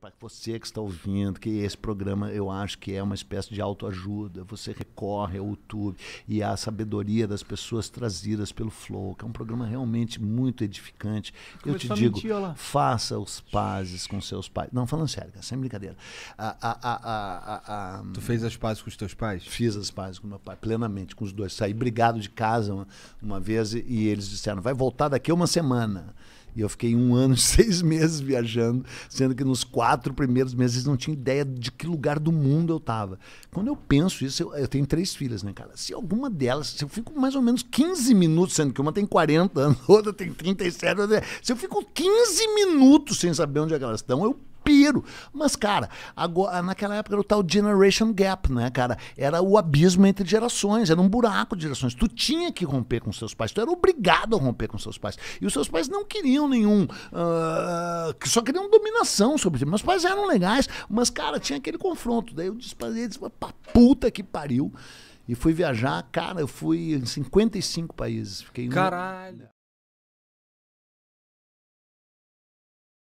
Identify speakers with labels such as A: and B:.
A: para você que está ouvindo, que esse programa eu acho que é uma espécie de autoajuda. Você recorre ao YouTube e à sabedoria das pessoas trazidas pelo Flow, que é um programa realmente muito edificante. Eu te digo, mentir, faça os pazes com seus pais. Não, falando sério, cara, sem brincadeira. A, a, a, hum, tu fez as pazes com os teus pais? Fiz as pazes com meu pai, plenamente, com os dois. Saí brigado de casa uma, uma vez e, e eles disseram: vai voltar daqui uma semana. E eu fiquei um ano e seis meses viajando, sendo que nos quatro primeiros meses não tinha ideia de que lugar do mundo eu estava. Quando eu penso isso, eu, eu, tenho três filhas, né, cara? Se alguma delas, se eu fico mais ou menos 15 minutos, sendo que uma tem 40 anos, outra tem 37, se eu fico 15 minutos sem saber onde é que elas estão, eu piro. Mas, cara, agora, ah, naquela época era o tal Generation Gap, né, cara? Era o abismo entre gerações, era um buraco de gerações. Tu tinha que romper com seus pais, tu era obrigado a romper com seus pais. E os seus pais não queriam nenhum. Uh, só queriam dominação sobre ti. Meus pais eram legais, mas, cara, tinha aquele confronto. Daí eu disse pra eles, pra puta que
B: pariu. E fui viajar, cara, eu fui em 55 países. Fiquei Caralho!